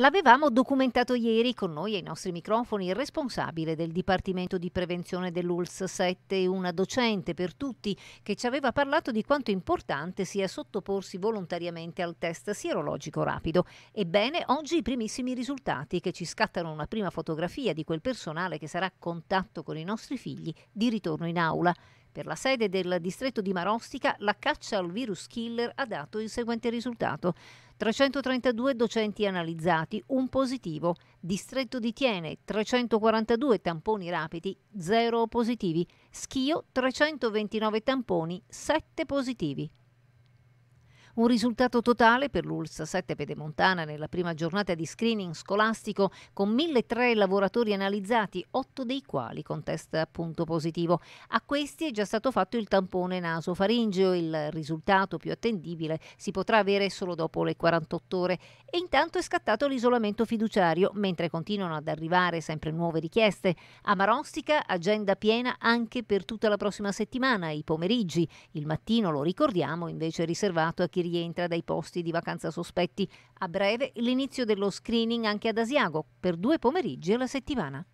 L'avevamo documentato ieri con noi ai nostri microfoni il responsabile del Dipartimento di Prevenzione dell'ULS 7, una docente per tutti, che ci aveva parlato di quanto importante sia sottoporsi volontariamente al test sierologico rapido. Ebbene, oggi i primissimi risultati che ci scattano una prima fotografia di quel personale che sarà a contatto con i nostri figli di ritorno in aula. Per la sede del distretto di Marostica, la caccia al virus killer ha dato il seguente risultato. 332 docenti analizzati, un positivo. Distretto di Tiene, 342 tamponi rapidi, 0 positivi. Schio, 329 tamponi, 7 positivi. Un risultato totale per l'Ulsa 7 Pedemontana nella prima giornata di screening scolastico con 1.003 lavoratori analizzati, 8 dei quali con test appunto positivo. A questi è già stato fatto il tampone naso-faringeo, il risultato più attendibile si potrà avere solo dopo le 48 ore e intanto è scattato l'isolamento fiduciario mentre continuano ad arrivare sempre nuove richieste. A Marostica agenda piena anche per tutta la prossima settimana, i pomeriggi, il mattino lo ricordiamo invece riservato a chi rientra dai posti di vacanza sospetti. A breve l'inizio dello screening anche ad Asiago per due pomeriggi alla settimana.